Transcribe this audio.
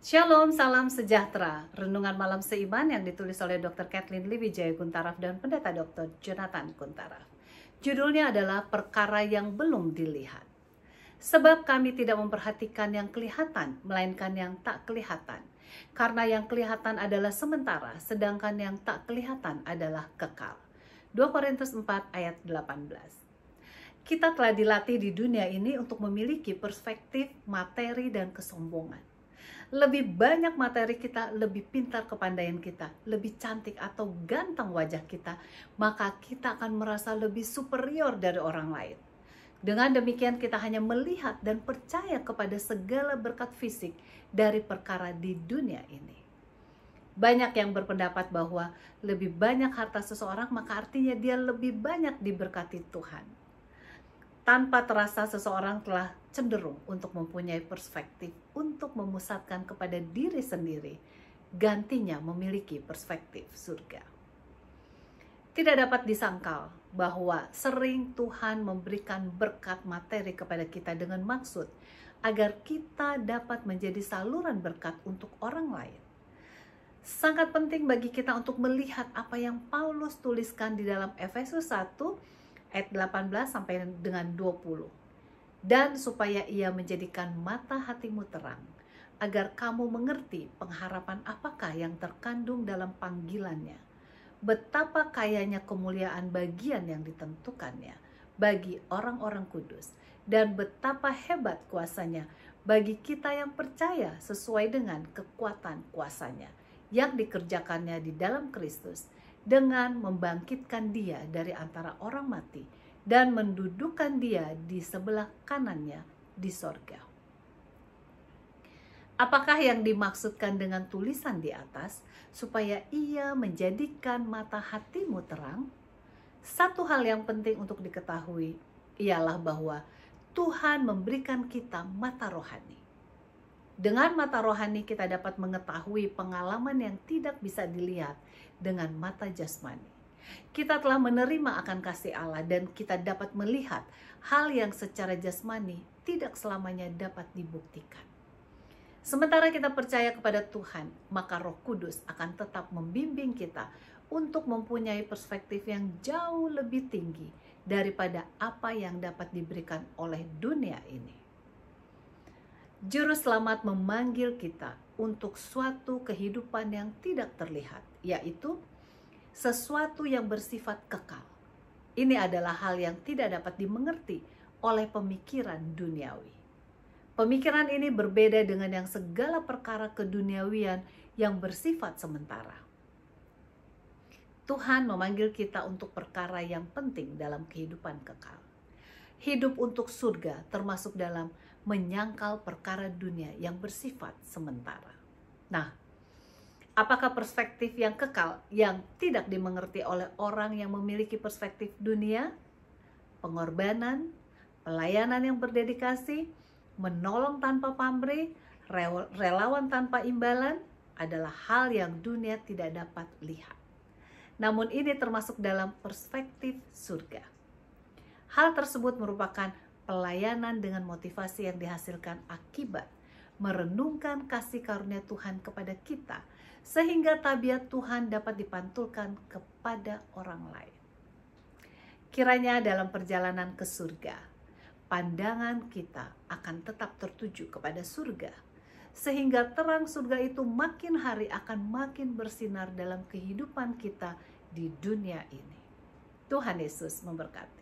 Shalom, salam sejahtera. Renungan malam seiman yang ditulis oleh Dr. Kathleen Liwijaya Kuntaraf dan Pendeta Dr. Jonathan Kuntaraf. Judulnya adalah Perkara yang Belum Dilihat. Sebab kami tidak memperhatikan yang kelihatan, melainkan yang tak kelihatan. Karena yang kelihatan adalah sementara, sedangkan yang tak kelihatan adalah kekal. 2 Korintus 4 ayat 18 kita telah dilatih di dunia ini untuk memiliki perspektif materi dan kesombongan lebih banyak materi kita, lebih pintar kepandaian kita, lebih cantik atau ganteng wajah kita, maka kita akan merasa lebih superior dari orang lain. Dengan demikian kita hanya melihat dan percaya kepada segala berkat fisik dari perkara di dunia ini. Banyak yang berpendapat bahwa lebih banyak harta seseorang maka artinya dia lebih banyak diberkati Tuhan tanpa terasa seseorang telah cenderung untuk mempunyai perspektif untuk memusatkan kepada diri sendiri, gantinya memiliki perspektif surga. Tidak dapat disangkal bahwa sering Tuhan memberikan berkat materi kepada kita dengan maksud agar kita dapat menjadi saluran berkat untuk orang lain. Sangat penting bagi kita untuk melihat apa yang Paulus tuliskan di dalam Efesus 1 ayat 18 sampai dengan 20. Dan supaya ia menjadikan mata hatimu terang, agar kamu mengerti pengharapan apakah yang terkandung dalam panggilannya, betapa kayanya kemuliaan bagian yang ditentukannya bagi orang-orang kudus, dan betapa hebat kuasanya bagi kita yang percaya sesuai dengan kekuatan kuasanya yang dikerjakannya di dalam Kristus dengan membangkitkan dia dari antara orang mati dan mendudukkan dia di sebelah kanannya di sorga. Apakah yang dimaksudkan dengan tulisan di atas, supaya ia menjadikan mata hatimu terang? Satu hal yang penting untuk diketahui ialah bahwa Tuhan memberikan kita mata rohani. Dengan mata rohani kita dapat mengetahui pengalaman yang tidak bisa dilihat dengan mata jasmani. Kita telah menerima akan kasih Allah dan kita dapat melihat hal yang secara jasmani tidak selamanya dapat dibuktikan. Sementara kita percaya kepada Tuhan, maka Roh Kudus akan tetap membimbing kita untuk mempunyai perspektif yang jauh lebih tinggi daripada apa yang dapat diberikan oleh dunia ini. Juru selamat memanggil kita untuk suatu kehidupan yang tidak terlihat, yaitu sesuatu yang bersifat kekal. Ini adalah hal yang tidak dapat dimengerti oleh pemikiran duniawi. Pemikiran ini berbeda dengan yang segala perkara keduniawian yang bersifat sementara. Tuhan memanggil kita untuk perkara yang penting dalam kehidupan kekal hidup untuk surga termasuk dalam menyangkal perkara dunia yang bersifat sementara. Nah, apakah perspektif yang kekal yang tidak dimengerti oleh orang yang memiliki perspektif dunia? Pengorbanan, pelayanan yang berdedikasi, menolong tanpa pamrih, relawan tanpa imbalan adalah hal yang dunia tidak dapat lihat. Namun ini termasuk dalam perspektif surga. Hal tersebut merupakan pelayanan dengan motivasi yang dihasilkan akibat merenungkan kasih karunia Tuhan kepada kita, sehingga tabiat Tuhan dapat dipantulkan kepada orang lain. Kiranya dalam perjalanan ke surga, pandangan kita akan tetap tertuju kepada surga, sehingga terang surga itu makin hari akan makin bersinar dalam kehidupan kita di dunia ini. Tuhan Yesus memberkati.